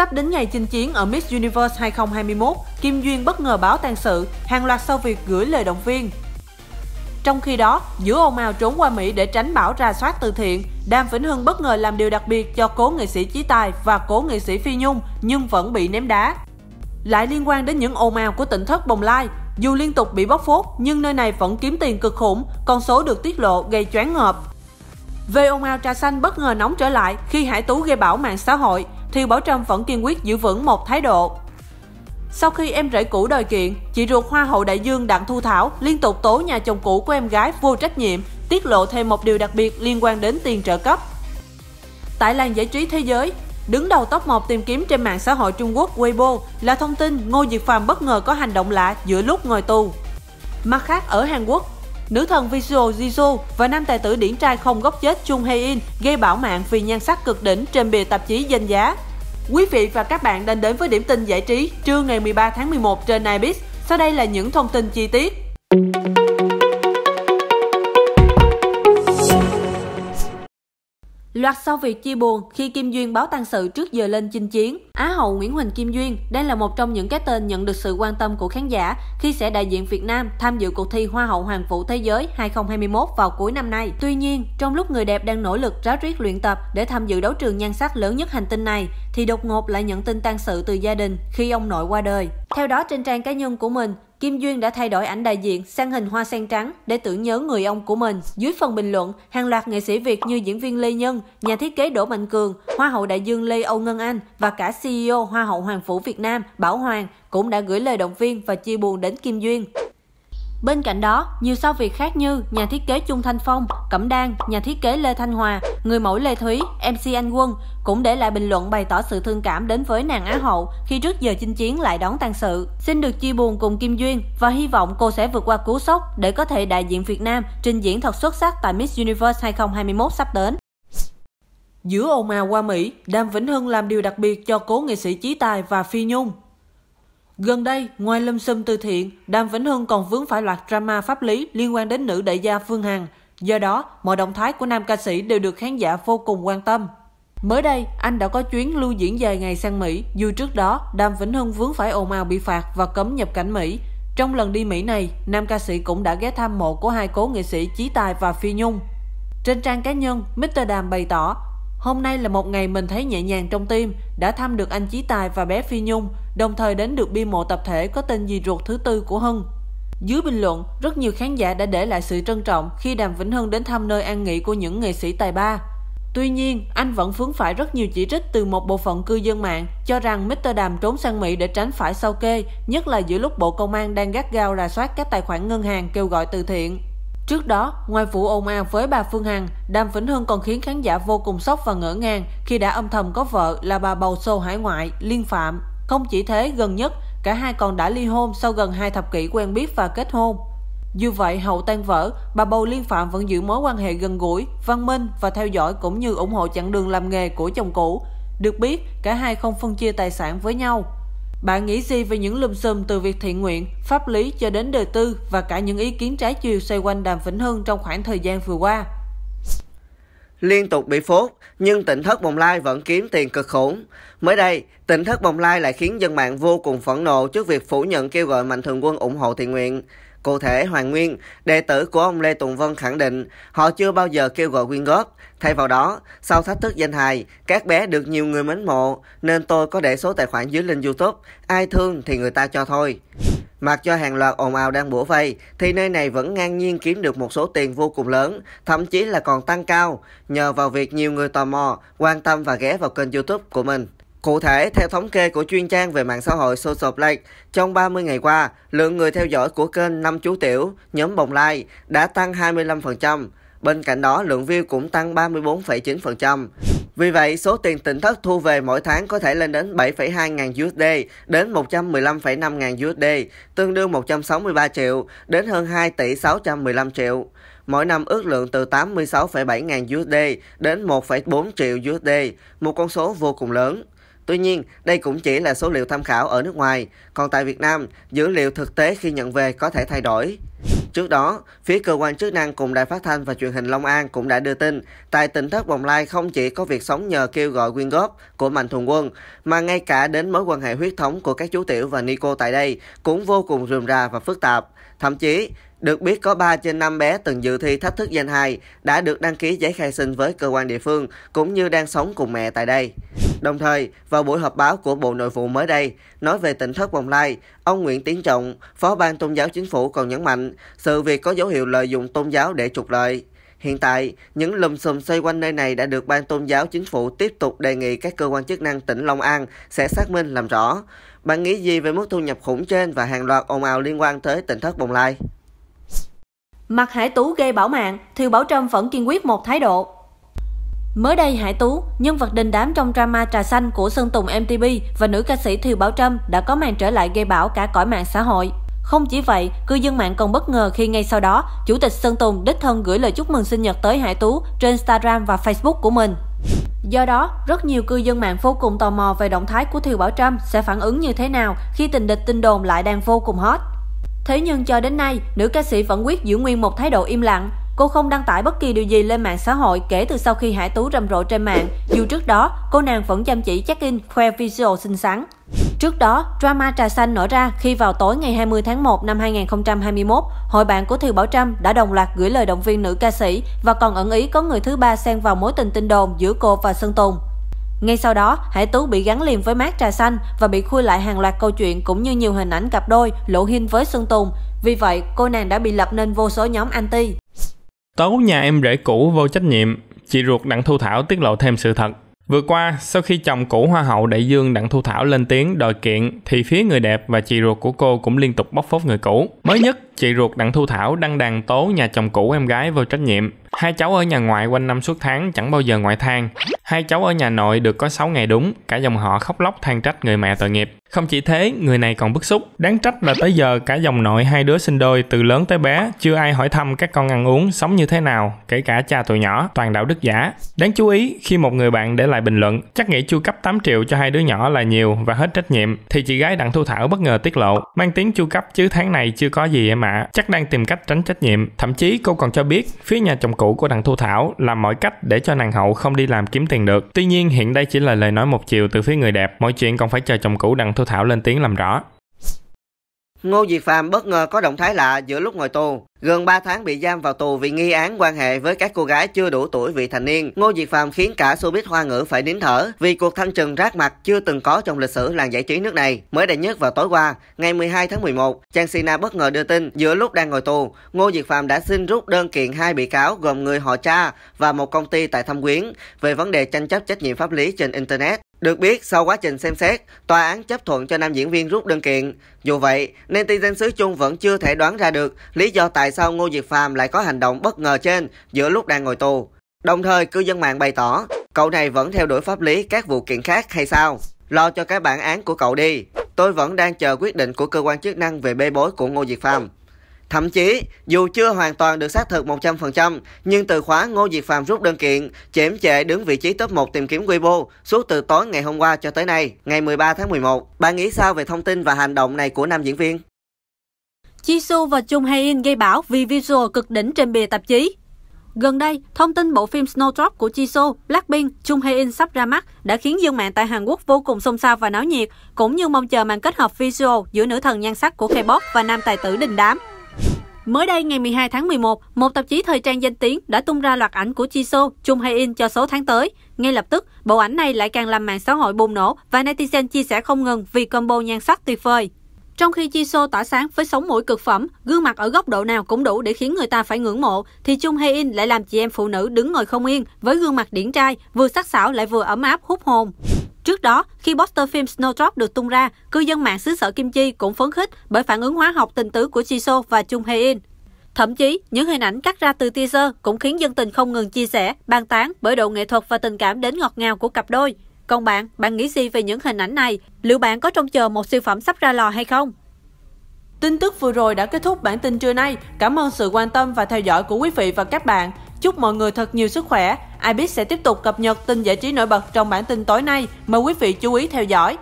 Sắp đến ngày chinh chiến ở Miss Universe 2021, Kim Duyên bất ngờ báo tang sự, hàng loạt sau việc gửi lời động viên. Trong khi đó, giữa ồn ào trốn qua Mỹ để tránh bảo ra soát từ thiện, Đàm Vĩnh Hưng bất ngờ làm điều đặc biệt cho cố nghệ sĩ Chí Tài và cố nghệ sĩ Phi Nhung nhưng vẫn bị ném đá. Lại liên quan đến những ồn ào của tỉnh thất Bồng Lai, dù liên tục bị bóc phốt nhưng nơi này vẫn kiếm tiền cực khủng, con số được tiết lộ gây choáng ngợp. Về ồn ào trà xanh bất ngờ nóng trở lại khi Hải Tú gây bão mạng xã hội, thì Bảo Trâm vẫn kiên quyết giữ vững một thái độ. Sau khi em rể cũ đòi kiện, chị ruột Hoa hậu Đại Dương Đặng Thu Thảo liên tục tố nhà chồng cũ của em gái vô trách nhiệm, tiết lộ thêm một điều đặc biệt liên quan đến tiền trợ cấp. Tại làng giải trí thế giới, đứng đầu top 1 tìm kiếm trên mạng xã hội Trung Quốc Weibo là thông tin Ngô Diệt Phàm bất ngờ có hành động lạ giữa lúc ngồi tù. Mặt khác ở Hàn Quốc, nữ thần Visual Jisoo và nam tài tử điển trai không gốc chết Chung Hae In gây bão mạng vì nhan sắc cực đỉnh trên bìa tạp chí danh giá. Quý vị và các bạn đang đến với điểm tin giải trí trưa ngày 13 tháng 11 trên Ibis. Sau đây là những thông tin chi tiết. Loạt sau việc chia buồn khi Kim Duyên báo tăng sự trước giờ lên chinh chiến, Á hậu Nguyễn Huỳnh Kim Duyên đang là một trong những cái tên nhận được sự quan tâm của khán giả khi sẽ đại diện Việt Nam tham dự cuộc thi Hoa hậu Hoàng vũ Thế giới 2021 vào cuối năm nay. Tuy nhiên, trong lúc người đẹp đang nỗ lực ráo riết luyện tập để tham dự đấu trường nhan sắc lớn nhất hành tinh này, thì đột ngột lại nhận tin tan sự từ gia đình khi ông nội qua đời. Theo đó trên trang cá nhân của mình, Kim Duyên đã thay đổi ảnh đại diện sang hình hoa sen trắng để tưởng nhớ người ông của mình. Dưới phần bình luận, hàng loạt nghệ sĩ Việt như diễn viên Lê Nhân, nhà thiết kế Đỗ Mạnh Cường, Hoa hậu đại dương Lê Âu Ngân Anh và cả CEO Hoa hậu Hoàng Phủ Việt Nam Bảo Hoàng cũng đã gửi lời động viên và chia buồn đến Kim Duyên. Bên cạnh đó, nhiều sao Việt khác như nhà thiết kế Chung Thanh Phong, Cẩm Đan, nhà thiết kế Lê Thanh Hòa, người mẫu Lê Thúy, MC Anh Quân cũng để lại bình luận bày tỏ sự thương cảm đến với nàng Á hậu khi trước giờ chinh chiến lại đón tang sự. Xin được chia buồn cùng Kim Duyên và hy vọng cô sẽ vượt qua cú sốc để có thể đại diện Việt Nam trình diễn thật xuất sắc tại Miss Universe 2021 sắp đến. Giữa ồn ào qua Mỹ, Đàm Vĩnh Hưng làm điều đặc biệt cho cố nghệ sĩ Chí Tài và Phi Nhung. Gần đây, ngoài lâm xâm từ thiện, Đàm Vĩnh Hưng còn vướng phải loạt drama pháp lý liên quan đến nữ đại gia Phương Hằng. Do đó, mọi động thái của nam ca sĩ đều được khán giả vô cùng quan tâm. Mới đây, anh đã có chuyến lưu diễn dài ngày sang Mỹ, dù trước đó Đàm Vĩnh Hưng vướng phải ồn ào bị phạt và cấm nhập cảnh Mỹ. Trong lần đi Mỹ này, nam ca sĩ cũng đã ghé thăm mộ của hai cố nghệ sĩ Chí Tài và Phi Nhung. Trên trang cá nhân, Mr. Đàm bày tỏ Hôm nay là một ngày mình thấy nhẹ nhàng trong tim, đã thăm được anh Chí Tài và bé Phi Nhung, đồng thời đến được bi mộ tập thể có tên dì ruột thứ tư của Hân. Dưới bình luận, rất nhiều khán giả đã để lại sự trân trọng khi Đàm Vĩnh Hưng đến thăm nơi an nghỉ của những nghệ sĩ tài ba. Tuy nhiên, anh vẫn vướng phải rất nhiều chỉ trích từ một bộ phận cư dân mạng cho rằng Mr. Đàm trốn sang Mỹ để tránh phải sao kê, nhất là giữa lúc Bộ Công an đang gắt gao rà soát các tài khoản ngân hàng kêu gọi từ thiện. Trước đó, ngoài vụ ồn ào với bà Phương Hằng, Đàm Vĩnh Hưng còn khiến khán giả vô cùng sốc và ngỡ ngàng khi đã âm thầm có vợ là bà bầu xô hải ngoại, liên phạm. Không chỉ thế, gần nhất, cả hai còn đã ly hôn sau gần hai thập kỷ quen biết và kết hôn. Dù vậy, hậu tan vỡ, bà bầu liên phạm vẫn giữ mối quan hệ gần gũi, văn minh và theo dõi cũng như ủng hộ chặng đường làm nghề của chồng cũ. Được biết, cả hai không phân chia tài sản với nhau. Bạn nghĩ gì về những lùm xùm từ việc thiện nguyện, pháp lý cho đến đời tư và cả những ý kiến trái chiều xoay quanh Đàm Vĩnh Hưng trong khoảng thời gian vừa qua? Liên tục bị phốt, nhưng tỉnh thất Bồng Lai vẫn kiếm tiền cực khủng. Mới đây, tỉnh thất Bồng Lai lại khiến dân mạng vô cùng phẫn nộ trước việc phủ nhận kêu gọi mạnh thường quân ủng hộ thiện nguyện. Cụ thể, Hoàng Nguyên, đệ tử của ông Lê Tùng Vân khẳng định họ chưa bao giờ kêu gọi quyên góp. Thay vào đó, sau thách thức danh hài, các bé được nhiều người mến mộ, nên tôi có để số tài khoản dưới link YouTube. Ai thương thì người ta cho thôi. Mặc cho hàng loạt ồn ào đang bủa vây, thì nơi này vẫn ngang nhiên kiếm được một số tiền vô cùng lớn, thậm chí là còn tăng cao, nhờ vào việc nhiều người tò mò, quan tâm và ghé vào kênh youtube của mình. Cụ thể, theo thống kê của chuyên trang về mạng xã hội Social Blade, trong 30 ngày qua, lượng người theo dõi của kênh 5 chú tiểu, nhóm Bồng Lai đã tăng 25%. Bên cạnh đó, lượng view cũng tăng 34,9%. Vì vậy, số tiền tỉnh thất thu về mỗi tháng có thể lên đến 7,2 ngàn USD đến 115,5 ngàn USD, tương đương 163 triệu đến hơn 2 tỷ 615 triệu. Mỗi năm ước lượng từ 86,7 ngàn USD đến 1,4 triệu USD, một con số vô cùng lớn. Tuy nhiên, đây cũng chỉ là số liệu tham khảo ở nước ngoài, còn tại Việt Nam, dữ liệu thực tế khi nhận về có thể thay đổi. Trước đó, phía cơ quan chức năng cùng Đài Phát thanh và Truyền hình Long An cũng đã đưa tin, tại tỉnh thất Bồng Lai không chỉ có việc sống nhờ kêu gọi quyên góp của Mạnh thùng Quân, mà ngay cả đến mối quan hệ huyết thống của các chú tiểu và Nico tại đây cũng vô cùng rườm rà và phức tạp. Thậm chí, được biết có 3 trên 5 bé từng dự thi thách thức danh hài đã được đăng ký giấy khai sinh với cơ quan địa phương cũng như đang sống cùng mẹ tại đây. Đồng thời, vào buổi họp báo của Bộ Nội vụ mới đây, nói về tỉnh thất Bồng Lai, ông Nguyễn Tiến Trọng, Phó ban Tôn giáo Chính phủ còn nhấn mạnh sự việc có dấu hiệu lợi dụng tôn giáo để trục lợi. Hiện tại, những lùm xùm xoay quanh nơi này đã được Ban Tôn giáo Chính phủ tiếp tục đề nghị các cơ quan chức năng tỉnh Long An sẽ xác minh làm rõ. Bạn nghĩ gì về mức thu nhập khủng trên và hàng loạt ồn ào liên quan tới tỉnh thất Bồng Lai? Mặt Hải Tú gây bảo mạng, Thiều Bảo Trâm vẫn kiên quyết một thái độ, Mới đây, Hải Tú, nhân vật đình đám trong drama Trà Xanh của Sơn Tùng MTP và nữ ca sĩ Thiều Bảo Trâm đã có màn trở lại gây bão cả cõi mạng xã hội. Không chỉ vậy, cư dân mạng còn bất ngờ khi ngay sau đó, Chủ tịch Sơn Tùng đích thân gửi lời chúc mừng sinh nhật tới Hải Tú trên Instagram và Facebook của mình. Do đó, rất nhiều cư dân mạng vô cùng tò mò về động thái của Thiều Bảo Trâm sẽ phản ứng như thế nào khi tình địch tin đồn lại đang vô cùng hot. Thế nhưng cho đến nay, nữ ca sĩ vẫn quyết giữ nguyên một thái độ im lặng, Cô không đăng tải bất kỳ điều gì lên mạng xã hội kể từ sau khi Hải Tú rầm rộ trên mạng, dù trước đó cô nàng vẫn chăm chỉ check-in khoe visual xinh xắn. Trước đó, drama trà xanh nổ ra khi vào tối ngày 20 tháng 1 năm 2021, hội bạn của Thiều Bảo Trâm đã đồng loạt gửi lời động viên nữ ca sĩ và còn ẩn ý có người thứ ba xen vào mối tình tin đồn giữa cô và Sơn Tùng. Ngay sau đó, Hải Tú bị gắn liền với mát trà xanh và bị khui lại hàng loạt câu chuyện cũng như nhiều hình ảnh cặp đôi Lộ Hinh với Sơn Tùng. Vì vậy, cô nàng đã bị lập nên vô số nhóm anti. Tố nhà em rể cũ vô trách nhiệm, chị ruột Đặng Thu Thảo tiết lộ thêm sự thật. Vừa qua, sau khi chồng cũ Hoa hậu Đại Dương Đặng Thu Thảo lên tiếng đòi kiện, thì phía người đẹp và chị ruột của cô cũng liên tục bóc phốt người cũ. Mới nhất, chị ruột Đặng Thu Thảo đăng đàn tố nhà chồng cũ em gái vô trách nhiệm. Hai cháu ở nhà ngoại quanh năm suốt tháng chẳng bao giờ ngoại than. Hai cháu ở nhà nội được có 6 ngày đúng, cả dòng họ khóc lóc than trách người mẹ tội nghiệp. Không chỉ thế, người này còn bức xúc. Đáng trách là tới giờ cả dòng nội hai đứa sinh đôi từ lớn tới bé, chưa ai hỏi thăm các con ăn uống, sống như thế nào, kể cả cha tụi nhỏ, toàn đạo đức giả. Đáng chú ý, khi một người bạn để lại bình luận, chắc nghĩ chu cấp 8 triệu cho hai đứa nhỏ là nhiều và hết trách nhiệm, thì chị gái Đặng Thu Thảo bất ngờ tiết lộ, mang tiếng chu cấp chứ tháng này chưa có gì em ạ, chắc đang tìm cách tránh trách nhiệm. Thậm chí cô còn cho biết, phía nhà chồng cũ của Đặng Thu Thảo làm mọi cách để cho nàng hậu không đi làm kiếm tiền tiền được. Tuy nhiên hiện đây chỉ là lời nói một chiều từ phía người đẹp, mọi chuyện còn phải chờ chồng cũ đặng Thu Thảo lên tiếng làm rõ. Ngô Diệt Phạm bất ngờ có động thái lạ giữa lúc ngồi tù. Gần 3 tháng bị giam vào tù vì nghi án quan hệ với các cô gái chưa đủ tuổi vị thành niên, Ngô Diệt Phạm khiến cả showbiz hoa ngữ phải nín thở vì cuộc thanh trừng rác mặt chưa từng có trong lịch sử làng giải trí nước này. Mới đây nhất vào tối qua, ngày 12 tháng 11, Trang Sina bất ngờ đưa tin giữa lúc đang ngồi tù, Ngô Diệt Phạm đã xin rút đơn kiện hai bị cáo gồm người họ cha và một công ty tại Thâm Quyến về vấn đề tranh chấp trách nhiệm pháp lý trên Internet. Được biết, sau quá trình xem xét, tòa án chấp thuận cho nam diễn viên rút đơn kiện. Dù vậy, netizen xứ Chung vẫn chưa thể đoán ra được lý do tại sao Ngô Diệt Phàm lại có hành động bất ngờ trên giữa lúc đang ngồi tù. Đồng thời, cư dân mạng bày tỏ, cậu này vẫn theo đuổi pháp lý các vụ kiện khác hay sao? Lo cho cái bản án của cậu đi. Tôi vẫn đang chờ quyết định của cơ quan chức năng về bê bối của Ngô Diệt Phàm. Thậm chí, dù chưa hoàn toàn được xác thực 100%, nhưng từ khóa Ngô Diệt Phạm rút đơn kiện, chễm chệ đứng vị trí top 1 tìm kiếm Weibo suốt từ tối ngày hôm qua cho tới nay, ngày 13 tháng 11. Bạn nghĩ sao về thông tin và hành động này của nam diễn viên? Jisoo và Chung Hae-in gây bão vì visual cực đỉnh trên bìa tạp chí. Gần đây, thông tin bộ phim Snowdrop của Jisoo, Blackpink, Chung Hae-in sắp ra mắt đã khiến dân mạng tại Hàn Quốc vô cùng xôn xao và náo nhiệt, cũng như mong chờ màn kết hợp visual giữa nữ thần nhan sắc của K-pop và nam tài tử đình đám. Mới đây ngày 12 tháng 11, một tạp chí thời trang danh tiếng đã tung ra loạt ảnh của Jisoo, Chung Hae-in cho số tháng tới. Ngay lập tức, bộ ảnh này lại càng làm mạng xã hội bùng nổ và netizen chia sẻ không ngừng vì combo nhan sắc tuyệt vời. Trong khi Jisoo tỏa sáng với sống mũi cực phẩm, gương mặt ở góc độ nào cũng đủ để khiến người ta phải ngưỡng mộ, thì Chung Hae-in lại làm chị em phụ nữ đứng ngồi không yên với gương mặt điển trai, vừa sắc sảo lại vừa ấm áp hút hồn. Trước đó, khi poster phim Snowdrop được tung ra, cư dân mạng xứ sở Kim Chi cũng phấn khích bởi phản ứng hóa học tình tứ của Jisoo và Chung Hae In. Thậm chí, những hình ảnh cắt ra từ teaser cũng khiến dân tình không ngừng chia sẻ, bàn tán bởi độ nghệ thuật và tình cảm đến ngọt ngào của cặp đôi. Còn bạn, bạn nghĩ gì về những hình ảnh này? Liệu bạn có trông chờ một siêu phẩm sắp ra lò hay không? Tin tức vừa rồi đã kết thúc bản tin trưa nay. Cảm ơn sự quan tâm và theo dõi của quý vị và các bạn. Chúc mọi người thật nhiều sức khỏe. Ai biết sẽ tiếp tục cập nhật tin giải trí nổi bật trong bản tin tối nay. Mời quý vị chú ý theo dõi.